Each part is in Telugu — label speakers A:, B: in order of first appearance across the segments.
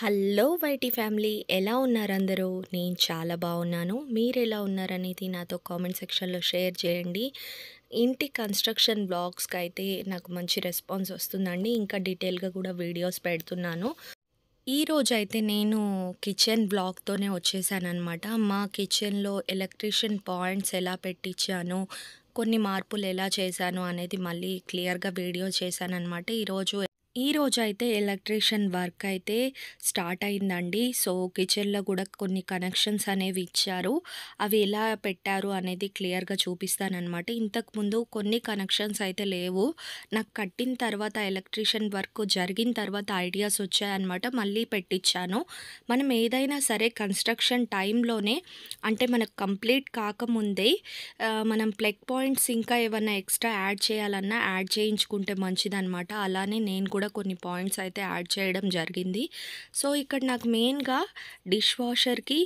A: హలో వైటీ ఫ్యామిలీ ఎలా ఉన్నారందరూ నేను చాలా బాగున్నాను మీరు ఎలా ఉన్నారనేది నాతో కామెంట్ సెక్షన్లో షేర్ చేయండి ఇంటి కన్స్ట్రక్షన్ బ్లాగ్స్కి అయితే నాకు మంచి రెస్పాన్స్ వస్తుందండి ఇంకా డీటెయిల్గా కూడా వీడియోస్ పెడుతున్నాను ఈరోజు అయితే నేను కిచెన్ బ్లాగ్తోనే వచ్చేసానమాట మా కిచెన్లో ఎలక్ట్రిషియన్ పాయింట్స్ ఎలా పెట్టించాను కొన్ని మార్పులు ఎలా చేశాను అనేది మళ్ళీ క్లియర్గా వీడియో చేశానమాట ఈరోజు ఈ రోజైతే ఎలక్ట్రీషియన్ వర్క్ అయితే స్టార్ట్ అయిందండి సో కిచెన్లో కూడా కొన్ని కనెక్షన్స్ అనేవి ఇచ్చారు అవి ఎలా పెట్టారు అనేది క్లియర్గా చూపిస్తానమాట ఇంతకుముందు కొన్ని కనెక్షన్స్ అయితే లేవు నాకు కట్టిన తర్వాత ఎలక్ట్రీషియన్ వర్క్ జరిగిన తర్వాత ఐడియాస్ వచ్చాయన్నమాట మళ్ళీ పెట్టించాను మనం ఏదైనా సరే కన్స్ట్రక్షన్ టైంలోనే అంటే మనకు కంప్లీట్ కాకముందే మనం ప్లెగ్ పాయింట్స్ ఇంకా ఏమైనా ఎక్స్ట్రా యాడ్ చేయాలన్నా యాడ్ చేయించుకుంటే మంచిదన్నమాట అలానే నేను కూడా కూడా కొన్ని పాయింట్స్ అయితే యాడ్ చేయడం జరిగింది సో ఇక్కడ నాకు మెయిన్గా డిష్ వాషర్కి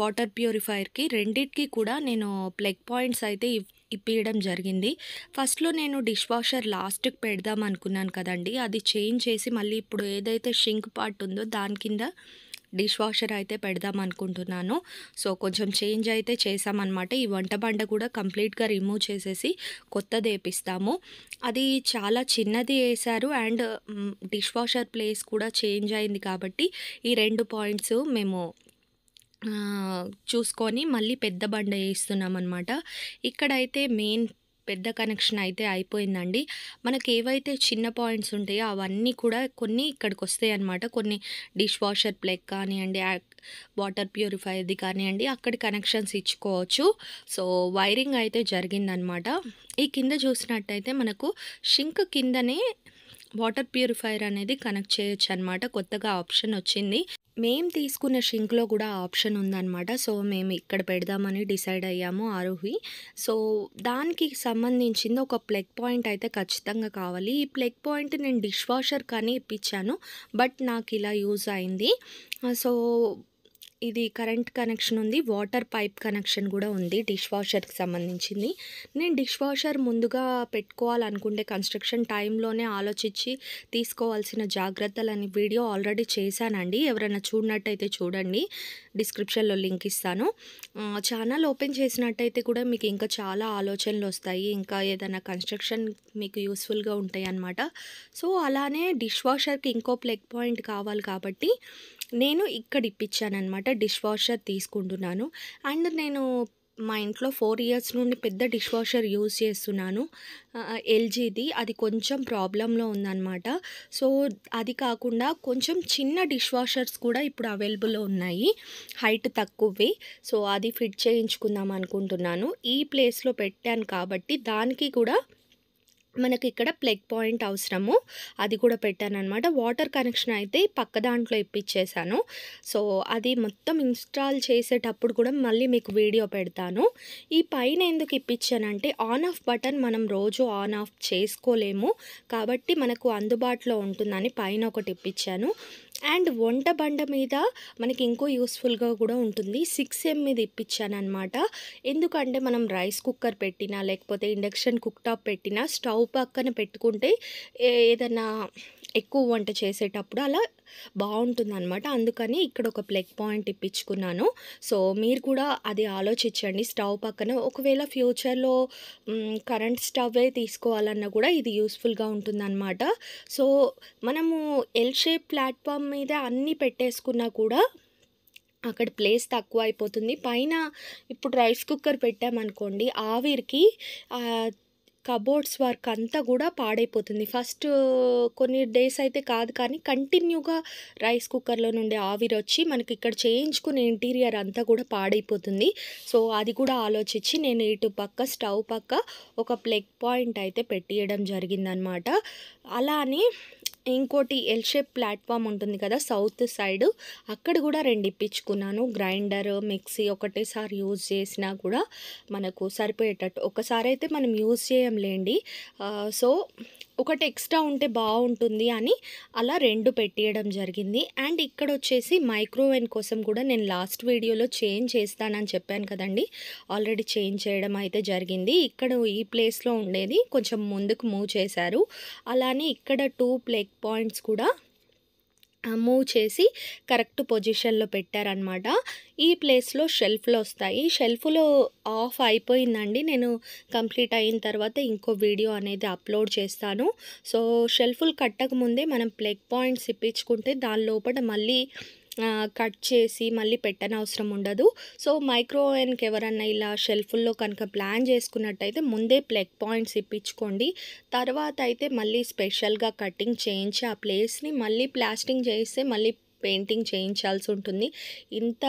A: వాటర్ ప్యూరిఫైయర్కి రెండిటికి కూడా నేను ప్లగ్ పాయింట్స్ అయితే ఇప్పించడం జరిగింది ఫస్ట్లో నేను డిష్ వాషర్ లాస్ట్కి పెడదాం అనుకున్నాను కదండి అది చేంజ్ చేసి మళ్ళీ ఇప్పుడు ఏదైతే షింక్ పార్ట్ ఉందో దాని కింద డిష్ వాషర్ అయితే పెడదాం అనుకుంటున్నాను సో కొంచెం చేంజ్ అయితే చేసామన్నమాట ఈ వంట బండ కూడా కంప్లీట్గా రిమూవ్ చేసేసి కొత్తది వేపిస్తాము అది చాలా చిన్నది వేసారు అండ్ డిష్ వాషర్ ప్లేస్ కూడా చేంజ్ అయింది కాబట్టి ఈ రెండు పాయింట్స్ మేము చూసుకొని మళ్ళీ పెద్ద బండ వేస్తున్నాం అనమాట ఇక్కడైతే మెయిన్ పెద్ద కనెక్షన్ అయితే అయిపోయిందండి మనకి ఏవైతే చిన్న పాయింట్స్ ఉంటాయో అవన్నీ కూడా కొన్ని ఇక్కడికి వస్తాయి అనమాట కొన్ని డిష్ వాషర్ ప్లగ్ కానివ్వండి వాటర్ ప్యూరిఫైర్ది కానివ్వండి అక్కడ కనెక్షన్స్ ఇచ్చుకోవచ్చు సో వైరింగ్ అయితే జరిగిందనమాట ఈ కింద చూసినట్టయితే మనకు షింక్ కిందనే వాటర్ ప్యూరిఫైర్ అనేది కనెక్ట్ చేయొచ్చు అనమాట కొత్తగా ఆప్షన్ వచ్చింది మేము తీసుకున్న షింక్లో కూడా ఆప్షన్ ఉందన్నమాట సో మేము ఇక్కడ పెడదామని డిసైడ్ అయ్యాము ఆరోహి సో దానికి సంబంధించింది ఒక ప్లగ్ పాయింట్ అయితే ఖచ్చితంగా కావాలి ఈ ప్లగ్ పాయింట్ నేను డిష్ వాషర్ కానీ ఇప్పించాను బట్ నాకు ఇలా యూజ్ అయింది సో ఇది కరెంట్ కనెక్షన్ ఉంది వాటర్ పైప్ కనెక్షన్ కూడా ఉంది డిష్ వాషర్కి సంబంధించింది నేను డిష్ వాషర్ ముందుగా పెట్టుకోవాలనుకుంటే కన్స్ట్రక్షన్ టైంలోనే ఆలోచించి తీసుకోవాల్సిన జాగ్రత్తలని వీడియో ఆల్రెడీ చేశానండి ఎవరైనా చూడనట్టయితే చూడండి డిస్క్రిప్షన్లో లింక్ ఇస్తాను ఛానల్ ఓపెన్ చేసినట్టయితే కూడా మీకు ఇంకా చాలా ఆలోచనలు వస్తాయి ఇంకా ఏదైనా కన్స్ట్రక్షన్ మీకు యూస్ఫుల్గా ఉంటాయి అన్నమాట సో అలానే డిష్ వాషర్కి ఇంకో ప్లగ్ పాయింట్ కావాలి కాబట్టి నేను ఇక్కడ అనమాట డిష్ వాషర్ తీసుకుంటున్నాను అండ్ నేను మా ఇంట్లో ఫోర్ ఇయర్స్ నుండి పెద్ద డిష్ వాషర్ యూజ్ చేస్తున్నాను ఎల్జీది అది కొంచెం ప్రాబ్లంలో ఉందన్నమాట సో అది కాకుండా కొంచెం చిన్న డిష్ వాషర్స్ కూడా ఇప్పుడు అవైలబుల్ ఉన్నాయి హైట్ తక్కువవి సో అది ఫిట్ చేయించుకుందాం అనుకుంటున్నాను ఈ ప్లేస్లో పెట్టాను కాబట్టి దానికి కూడా మనకి ఇక్కడ ప్లగ్ పాయింట్ అవసరము అది కూడా పెట్టాను అనమాట వాటర్ కనెక్షన్ అయితే పక్క దాంట్లో ఇప్పించేశాను సో అది మొత్తం ఇన్స్టాల్ చేసేటప్పుడు కూడా మళ్ళీ మీకు వీడియో పెడతాను ఈ పైన ఎందుకు ఇప్పించానంటే ఆన్ ఆఫ్ బటన్ మనం రోజు ఆన్ ఆఫ్ చేసుకోలేము కాబట్టి మనకు అందుబాటులో ఉంటుందని పైన ఒకటి ఇప్పించాను అండ్ వంట బండ మీద మనకి ఇంకో యూస్ఫుల్గా కూడా ఉంటుంది సిక్స్ ఎం మీద ఇప్పించాను అనమాట ఎందుకంటే మనం రైస్ కుక్కర్ పెట్టినా లేకపోతే ఇండక్షన్ కుక్ టాప్ పెట్టినా స్టవ్ పక్కన పెట్టుకుంటే ఏదైనా ఎక్కువ వంట చేసేటప్పుడు అలా బాగుంటుందన్నమాట అందుకని ఇక్కడ ఒక ప్లగ్ పాయింట్ ఇప్పించుకున్నాను సో మీరు కూడా అది ఆలోచించండి స్టవ్ పక్కన ఒకవేళ ఫ్యూచర్లో కరెంట్ స్టవ్వే తీసుకోవాలన్నా కూడా ఇది యూస్ఫుల్గా ఉంటుందన్నమాట సో మనము ఎల్ షేప్ ప్లాట్ఫామ్ మీద అన్నీ పెట్టేసుకున్నా కూడా అక్కడ ప్లేస్ తక్కువ అయిపోతుంది పైన ఇప్పుడు రైస్ కుక్కర్ పెట్టామనుకోండి ఆవిరికి కబోర్డ్స్ వర్క్ అంతా కూడా పాడైపోతుంది ఫస్ట్ కొన్ని డేస్ అయితే కాదు కానీ కంటిన్యూగా రైస్ కుక్కర్లో నుండి ఆవిరి వచ్చి మనకి ఇక్కడ చేయించుకునే ఇంటీరియర్ అంతా కూడా పాడైపోతుంది సో అది కూడా ఆలోచించి నేను ఇటు పక్క స్టవ్ పక్క ఒక ప్లెగ్ పాయింట్ అయితే పెట్టియడం జరిగిందనమాట అలానే ఇంకోటి ఎల్ షేప్ ప్లాట్ఫామ్ ఉంటుంది కదా సౌత్ సైడ్ అక్కడ కూడా రెండు ఇప్పించుకున్నాను గ్రైండర్ మిక్సీ ఒకటేసారి యూజ్ చేసినా కూడా మనకు సరిపోయేటట్టు ఒకసారి అయితే మనం యూజ్ చేయంలేండి సో ఒకటి ఎక్స్ట్రా ఉంటే బాగుంటుంది అని అలా రెండు పెట్టేయడం జరిగింది అండ్ ఇక్కడ వచ్చేసి మైక్రోవేవ్ కోసం కూడా నేను లాస్ట్ వీడియోలో చేంజ్ చేస్తానని చెప్పాను కదండి ఆల్రెడీ చేంజ్ చేయడం అయితే జరిగింది ఇక్కడ ఈ ప్లేస్లో ఉండేది కొంచెం ముందుకు మూవ్ చేశారు అలానే ఇక్కడ టూ ప్లేక్ పాయింట్స్ కూడా మూవ్ చేసి కరెక్ట్ పొజిషన్లో పెట్టారనమాట ఈ ప్లేస్లో షెల్ఫ్లో వస్తాయి షెల్ఫ్లో ఆఫ్ అయిపోయిందండి నేను కంప్లీట్ అయిన తర్వాత ఇంకో వీడియో అనేది అప్లోడ్ చేస్తాను సో షెల్ఫ్లు కట్టకముందే మనం ప్లెగ్ పాయింట్స్ ఇప్పించుకుంటే దాని లోపల మళ్ళీ కట్ చేసి మళ్ళీ పెట్టనవసరం ఉండదు సో మైక్రో ఓవెన్కి ఎవరన్నా ఇలా షెల్ఫుల్లో కనుక ప్లాన్ చేసుకున్నట్టయితే ముందే ప్లెగ్ పాయింట్స్ ఇప్పించుకోండి తర్వాత అయితే మళ్ళీ స్పెషల్గా కటింగ్ చేయించి ఆ ప్లేస్ని మళ్ళీ ప్లాస్టింగ్ చేస్తే మళ్ళీ పెయింటింగ్ చేయించాల్సి ఉంటుంది ఇంత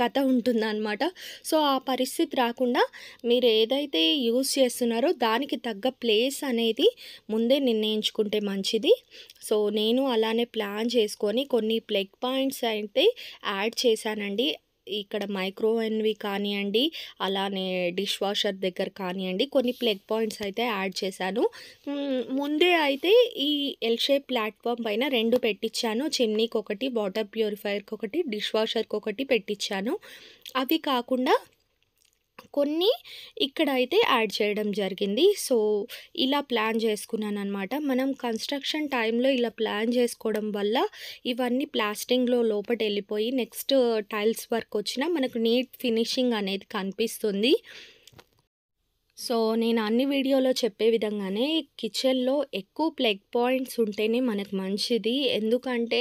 A: కథ ఉంటుందన్నమాట సో ఆ పరిస్థితి రాకుండా మీరు ఏదైతే యూస్ చేస్తున్నారో దానికి తగ్గ ప్లేస్ అనేది ముందే నిర్ణయించుకుంటే మంచిది సో నేను అలానే ప్లాన్ చేసుకొని కొన్ని ప్లెగ్ పాయింట్స్ అయితే యాడ్ చేశానండి ఇక్కడ మైక్రోవేవ్వి కానివ్వండి అలానే డిష్ వాషర్ దగ్గర కానివ్వండి కొన్ని ప్లగ్ పాయింట్స్ అయితే యాడ్ చేశాను ముందే అయితే ఈ ఎల్ షేప్ ప్లాట్ఫామ్ పైన రెండు పెట్టించాను చిమ్నీకి ఒకటి వాటర్ ప్యూరిఫైయర్కి ఒకటి డిష్ వాషర్కి ఒకటి పెట్టించాను అవి కాకుండా కొన్ని ఇక్కడ అయితే యాడ్ చేయడం జరిగింది సో ఇలా ప్లాన్ చేసుకున్నాను అనమాట మనం కన్స్ట్రక్షన్ టైంలో ఇలా ప్లాన్ చేసుకోవడం వల్ల ఇవన్నీ ప్లాస్టింగ్లో లోపల వెళ్ళిపోయి నెక్స్ట్ టైల్స్ వర్క్ వచ్చినా మనకు నీట్ ఫినిషింగ్ అనేది కనిపిస్తుంది సో నేను అన్ని వీడియోలో చెప్పే విధంగానే కిచెన్లో ఎక్కువ ప్లగ్ పాయింట్స్ ఉంటేనే మనకు మంచిది ఎందుకంటే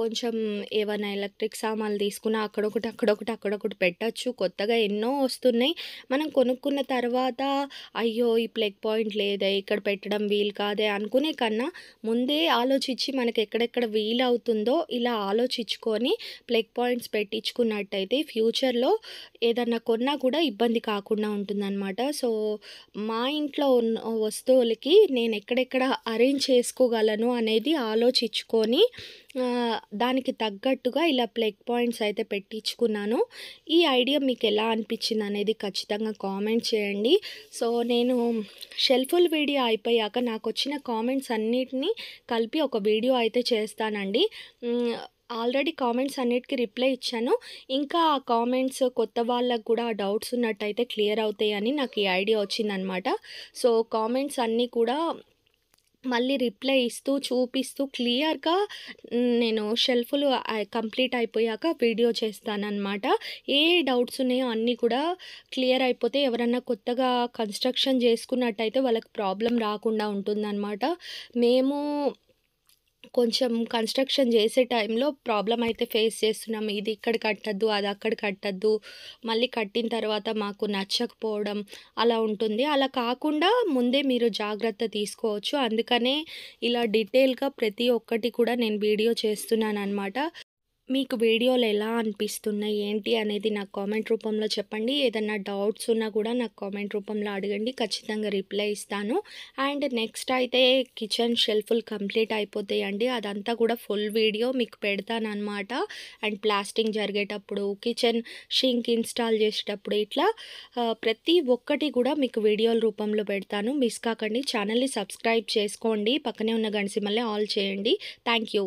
A: కొంచెం ఏమైనా ఎలక్ట్రిక్ సామాన్లు తీసుకున్నా అక్కడొకటి అక్కడొకటి అక్కడొకటి పెట్టచ్చు కొత్తగా ఎన్నో వస్తున్నాయి మనం కొనుక్కున్న తర్వాత అయ్యో ఈ ప్లగ్ పాయింట్ లేదే ఇక్కడ పెట్టడం వీలు కాదే అనుకునే కన్నా ముందే ఆలోచించి మనకి ఎక్కడెక్కడ వీలు అవుతుందో ఇలా ఆలోచించుకొని ప్లగ్ పాయింట్స్ పెట్టించుకున్నట్టయితే ఫ్యూచర్లో ఏదన్నా కొన్నా కూడా ఇబ్బంది కాకుండా ఉంటుందన్నమాట సో మా ఇంట్లో ఉన్న వస్తువులకి నేను ఎక్కడెక్కడ అరేంజ్ చేసుకోగలను అనేది ఆలోచించుకొని దానికి తగ్గట్టుగా ఇలా ప్లగ్ పాయింట్స్ అయితే పెట్టించుకున్నాను ఈ ఐడియా మీకు ఎలా అనిపించింది అనేది ఖచ్చితంగా కామెంట్ చేయండి సో నేను షెల్ఫుల్ వీడియో అయిపోయాక నాకు వచ్చిన కామెంట్స్ అన్నిటినీ కలిపి ఒక వీడియో అయితే చేస్తానండి ఆల్రెడీ కామెంట్స్ అన్నిటికీ రిప్లై ఇచ్చాను ఇంకా ఆ కామెంట్స్ కొత్త వాళ్ళకు కూడా డౌట్స్ ఉన్నట్టయితే క్లియర్ అవుతాయని నాకు ఈ ఐడియా వచ్చిందనమాట సో కామెంట్స్ అన్నీ కూడా మళ్ళీ రిప్లై ఇస్తూ చూపిస్తూ క్లియర్గా నేను షెల్ఫ్లు కంప్లీట్ అయిపోయాక వీడియో చేస్తానన్నమాట ఏ డౌట్స్ ఉన్నాయో అన్నీ కూడా క్లియర్ అయిపోతే ఎవరన్నా కొత్తగా కన్స్ట్రక్షన్ చేసుకున్నట్టయితే వాళ్ళకి ప్రాబ్లం రాకుండా ఉంటుందన్నమాట మేము కొంచెం కన్స్ట్రక్షన్ చేసే టైంలో ప్రాబ్లం అయితే ఫేస్ చేస్తున్నాం ఇది ఇక్కడ కట్టద్దు అది అక్కడ కట్టద్దు మళ్ళీ కట్టిన తర్వాత మాకు నచ్చకపోవడం అలా ఉంటుంది అలా కాకుండా ముందే మీరు జాగ్రత్త తీసుకోవచ్చు అందుకనే ఇలా డీటెయిల్గా ప్రతి ఒక్కటి కూడా నేను వీడియో చేస్తున్నాను అనమాట మీకు వీడియోలు ఎలా అనిపిస్తున్నాయి ఏంటి అనేది నాకు కామెంట్ రూపంలో చెప్పండి ఏదన్నా డౌట్స్ ఉన్నా కూడా నాకు కామెంట్ రూపంలో అడగండి ఖచ్చితంగా రిప్లై ఇస్తాను అండ్ నెక్స్ట్ అయితే కిచెన్ షెల్ఫుల్ కంప్లీట్ అయిపోతాయండి అదంతా కూడా ఫుల్ వీడియో మీకు పెడతాను అనమాట అండ్ ప్లాస్టింగ్ జరిగేటప్పుడు కిచెన్ షింక్ ఇన్స్టాల్ చేసేటప్పుడు ఇట్లా ప్రతి ఒక్కటి కూడా మీకు వీడియోల రూపంలో పెడతాను మిస్ కాకండి ఛానల్ని సబ్స్క్రైబ్ చేసుకోండి పక్కనే ఉన్న గణసి మళ్ళీ ఆల్ చేయండి థ్యాంక్